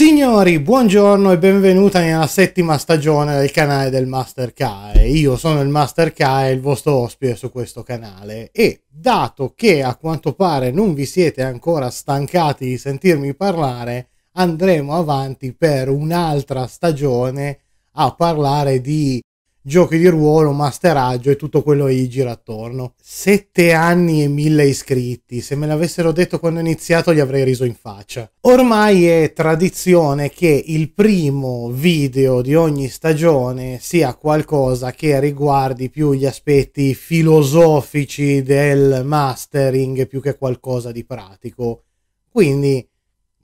Signori, buongiorno e benvenuti nella settima stagione del canale del Master Kai. Io sono il Master Kai, il vostro ospite su questo canale e dato che a quanto pare non vi siete ancora stancati di sentirmi parlare, andremo avanti per un'altra stagione a parlare di giochi di ruolo, masteraggio e tutto quello che gli gira attorno. Sette anni e mille iscritti, se me l'avessero detto quando ho iniziato gli avrei riso in faccia. Ormai è tradizione che il primo video di ogni stagione sia qualcosa che riguardi più gli aspetti filosofici del mastering più che qualcosa di pratico. Quindi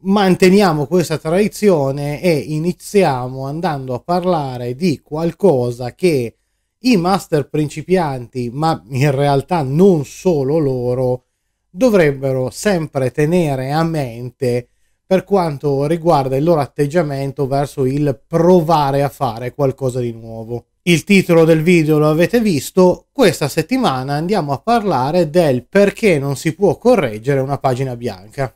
manteniamo questa tradizione e iniziamo andando a parlare di qualcosa che i master principianti, ma in realtà non solo loro, dovrebbero sempre tenere a mente per quanto riguarda il loro atteggiamento verso il provare a fare qualcosa di nuovo. Il titolo del video lo avete visto, questa settimana andiamo a parlare del perché non si può correggere una pagina bianca.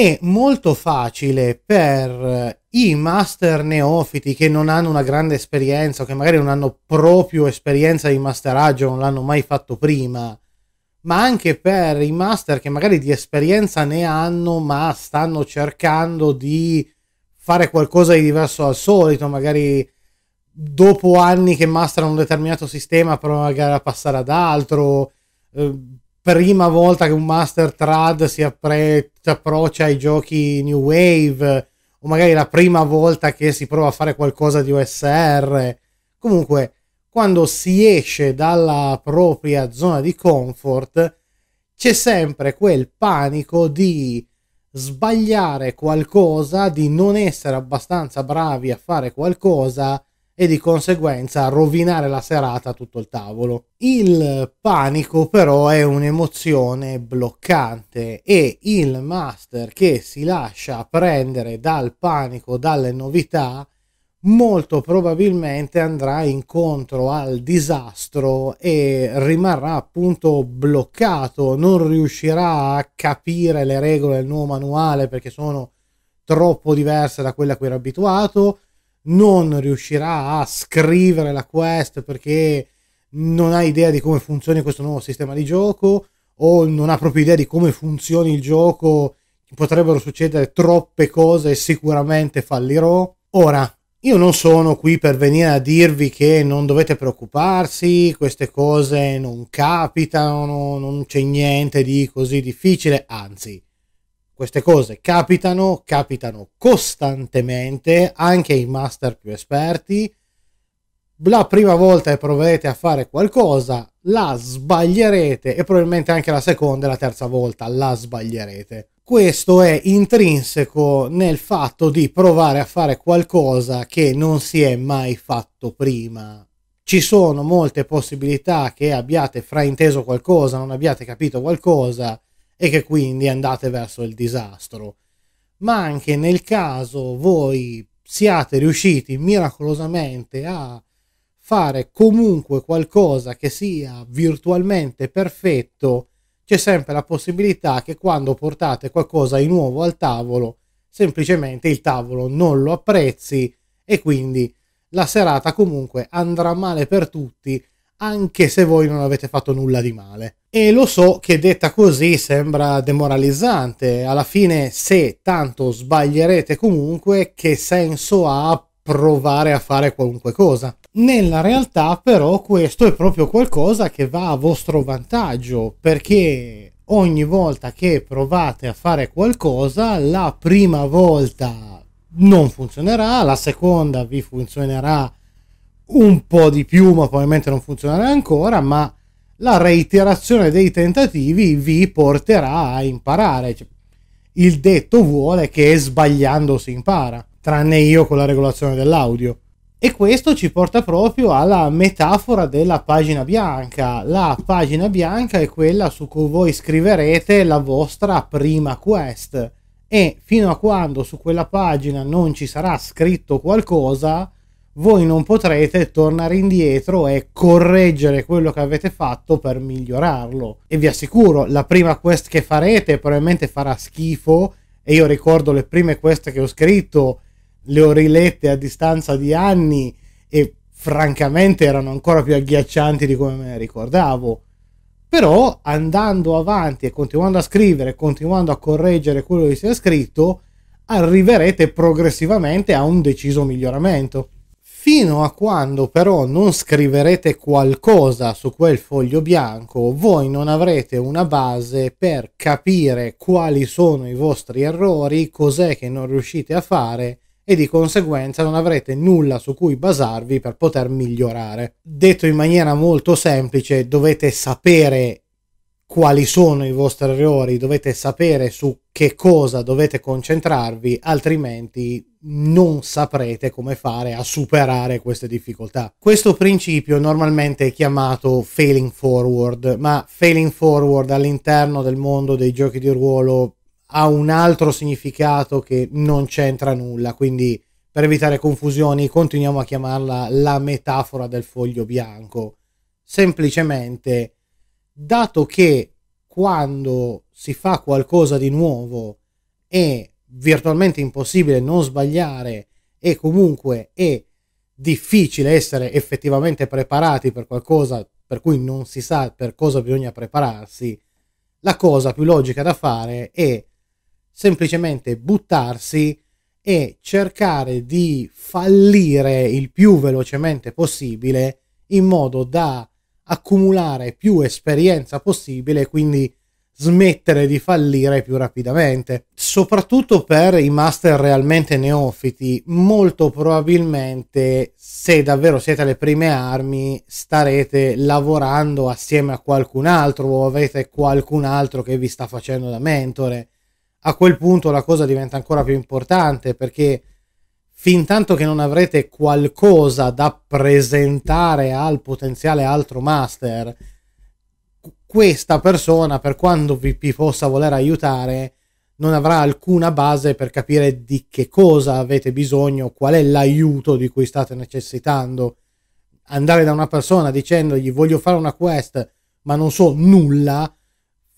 è molto facile per eh, i master neofiti che non hanno una grande esperienza o che magari non hanno proprio esperienza di masteraggio, non l'hanno mai fatto prima, ma anche per i master che magari di esperienza ne hanno ma stanno cercando di fare qualcosa di diverso al solito, magari dopo anni che masterano un determinato sistema provano magari a passare ad altro, eh, prima volta che un master trad si, appre- approccia ai giochi new wave o magari la prima volta che si prova a fare qualcosa di OSR. Comunque, quando si esce dalla propria zona di comfort, c'è sempre quel panico di sbagliare qualcosa, di non essere abbastanza bravi a fare qualcosa e di conseguenza rovinare la serata a tutto il tavolo. Il panico però è un'emozione bloccante e il master che si lascia prendere dal panico, dalle novità, molto probabilmente andrà incontro al disastro e rimarrà appunto bloccato, non riuscirà a capire le regole del nuovo manuale perché sono troppo diverse da quelle a cui era abituato, non riuscirà a scrivere la quest perché non ha idea di come funzioni questo nuovo sistema di gioco o non ha proprio idea di come funzioni il gioco, potrebbero succedere troppe cose e sicuramente fallirò. Ora, io non sono qui per venire a dirvi che non dovete preoccuparsi, queste cose non capitano, non c'è niente di così difficile, anzi, queste cose capitano, capitano costantemente anche ai master più esperti. La prima volta che proverete a fare qualcosa la sbaglierete e probabilmente anche la seconda e la terza volta la sbaglierete. Questo è intrinseco nel fatto di provare a fare qualcosa che non si è mai fatto prima. Ci sono molte possibilità che abbiate frainteso qualcosa, non abbiate capito qualcosa e che quindi andate verso il disastro, ma anche nel caso voi siate riusciti miracolosamente a fare comunque qualcosa che sia virtualmente perfetto, c'è sempre la possibilità che quando portate qualcosa di nuovo al tavolo, semplicemente il tavolo non lo apprezzi e quindi la serata comunque andrà male per tutti anche se voi non avete fatto nulla di male. E lo so che detta così sembra demoralizzante, alla fine se tanto sbaglierete comunque che senso ha provare a fare qualunque cosa. Nella realtà però questo è proprio qualcosa che va a vostro vantaggio perché ogni volta che provate a fare qualcosa la prima volta non funzionerà, la seconda vi funzionerà un po' di più, ma probabilmente non funzionerà ancora, ma la reiterazione dei tentativi vi porterà a imparare. Cioè, il detto vuole che sbagliando si impara, tranne io con la regolazione dell'audio. E questo ci porta proprio alla metafora della pagina bianca. La pagina bianca è quella su cui voi scriverete la vostra prima quest e fino a quando su quella pagina non ci sarà scritto qualcosa, voi non potrete tornare indietro e correggere quello che avete fatto per migliorarlo. E vi assicuro, la prima quest che farete probabilmente farà schifo e io ricordo le prime quest che ho scritto, le ho rilette a distanza di anni e francamente erano ancora più agghiaccianti di come me ne ricordavo. Però andando avanti e continuando a scrivere, continuando a correggere quello che si è scritto, arriverete progressivamente a un deciso miglioramento. Fino a quando però non scriverete qualcosa su quel foglio bianco, voi non avrete una base per capire quali sono i vostri errori, cos'è che non riuscite a fare e di conseguenza non avrete nulla su cui basarvi per poter migliorare. Detto in maniera molto semplice, dovete sapere quali sono i vostri errori, dovete sapere su che cosa dovete concentrarvi, altrimenti non saprete come fare a superare queste difficoltà. Questo principio normalmente è chiamato failing forward, ma failing forward all'interno del mondo dei giochi di ruolo ha un altro significato che non c'entra nulla, quindi per evitare confusioni continuiamo a chiamarla la metafora del foglio bianco. Semplicemente dato che quando si fa qualcosa di nuovo è virtualmente impossibile non sbagliare e comunque è difficile essere effettivamente preparati per qualcosa per cui non si sa per cosa bisogna prepararsi, la cosa più logica da fare è semplicemente buttarsi e cercare di fallire il più velocemente possibile in modo da accumulare più esperienza possibile, e quindi smettere di fallire più rapidamente. Soprattutto per i master realmente neofiti, molto probabilmente se davvero siete alle prime armi starete lavorando assieme a qualcun altro o avete qualcun altro che vi sta facendo da mentore. A quel punto la cosa diventa ancora più importante perché fin tanto che non avrete qualcosa da presentare al potenziale altro master, questa persona, per quando vi, vi possa voler aiutare, non avrà alcuna base per capire di che cosa avete bisogno, qual è l'aiuto di cui state necessitando. Andare da una persona dicendogli voglio fare una quest, ma non so nulla,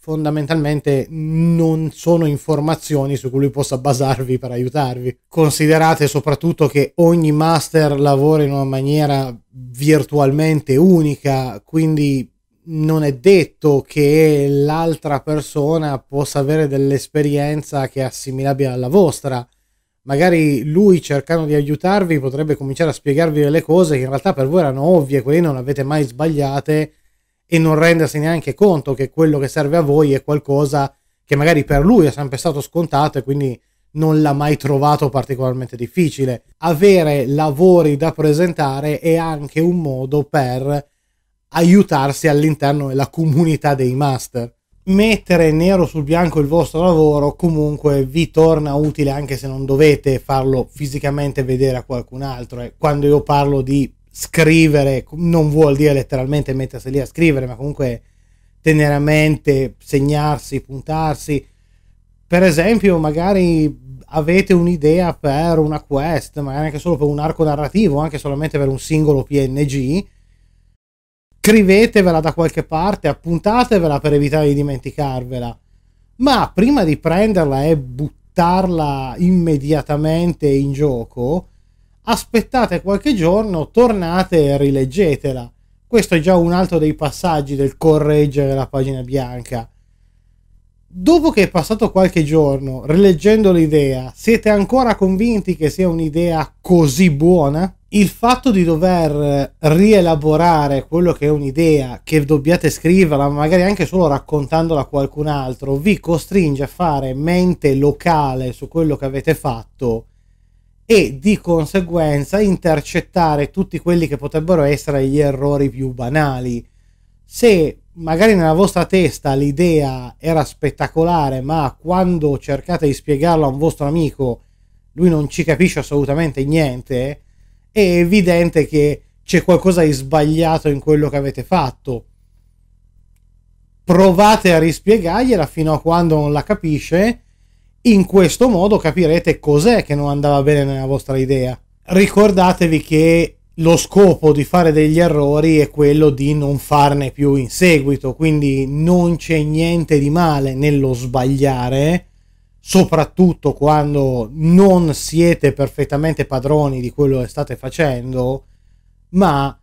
fondamentalmente non sono informazioni su cui lui possa basarvi per aiutarvi. Considerate soprattutto che ogni master lavora in una maniera virtualmente unica, quindi non è detto che l'altra persona possa avere dell'esperienza che è assimilabile alla vostra. Magari lui cercando di aiutarvi potrebbe cominciare a spiegarvi delle cose che in realtà per voi erano ovvie, quelle non avete mai sbagliate e non rendersi neanche conto che quello che serve a voi è qualcosa che magari per lui è sempre stato scontato e quindi non l'ha mai trovato particolarmente difficile. Avere lavori da presentare è anche un modo per aiutarsi all'interno della comunità dei master. Mettere nero sul bianco il vostro lavoro comunque vi torna utile anche se non dovete farlo fisicamente vedere a qualcun altro. E eh. quando io parlo di scrivere, non vuol dire letteralmente mettersi lì a scrivere, ma comunque tenere a mente, segnarsi, puntarsi. Per esempio, magari avete un'idea per una quest, magari anche solo per un arco narrativo, anche solamente per un singolo PNG, scrivetevela da qualche parte, appuntatevela per evitare di dimenticarvela. Ma prima di prenderla e buttarla immediatamente in gioco, aspettate qualche giorno, tornate e rileggetela. Questo è già un altro dei passaggi del correggere la pagina bianca. Dopo che è passato qualche giorno, rileggendo l'idea, siete ancora convinti che sia un'idea così buona? Il fatto di dover rielaborare quello che è un'idea, che dobbiate scriverla, magari anche solo raccontandola a qualcun altro, vi costringe a fare mente locale su quello che avete fatto e di conseguenza intercettare tutti quelli che potrebbero essere gli errori più banali. Se magari nella vostra testa l'idea era spettacolare, ma quando cercate di spiegarlo a un vostro amico lui non ci capisce assolutamente niente, è evidente che c'è qualcosa di sbagliato in quello che avete fatto. Provate a rispiegargliela fino a quando non la capisce in questo modo capirete cos'è che non andava bene nella vostra idea. Ricordatevi che lo scopo di fare degli errori è quello di non farne più in seguito, quindi non c'è niente di male nello sbagliare, soprattutto quando non siete perfettamente padroni di quello che state facendo, ma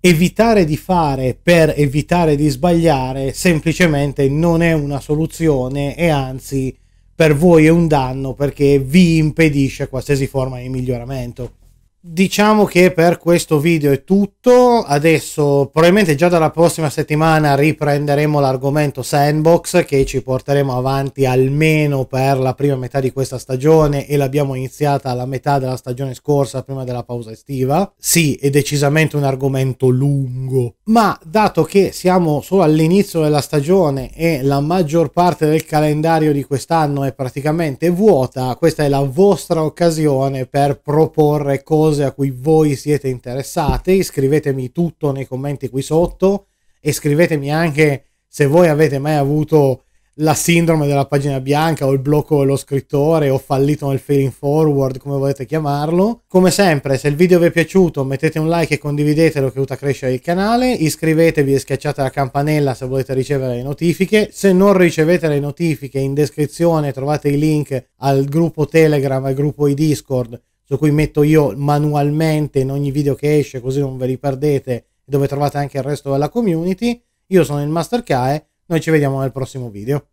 evitare di fare per evitare di sbagliare semplicemente non è una soluzione e anzi per voi è un danno perché vi impedisce qualsiasi forma di miglioramento. Diciamo che per questo video è tutto, adesso probabilmente già dalla prossima settimana riprenderemo l'argomento sandbox che ci porteremo avanti almeno per la prima metà di questa stagione e l'abbiamo iniziata alla metà della stagione scorsa prima della pausa estiva. Sì, è decisamente un argomento lungo, ma dato che siamo solo all'inizio della stagione e la maggior parte del calendario di quest'anno è praticamente vuota, questa è la vostra occasione per proporre cose cose a cui voi siete interessati, scrivetemi tutto nei commenti qui sotto e scrivetemi anche se voi avete mai avuto la sindrome della pagina bianca o il blocco dello scrittore o fallito nel feeling forward, come volete chiamarlo. Come sempre, se il video vi è piaciuto, mettete un like e condividetelo che aiuta a crescere il canale, iscrivetevi e schiacciate la campanella se volete ricevere le notifiche. Se non ricevete le notifiche, in descrizione trovate i link al gruppo Telegram, al gruppo e Discord su cui metto io manualmente in ogni video che esce, così non ve li perdete, dove trovate anche il resto della community. Io sono il Master Kae, noi ci vediamo nel prossimo video.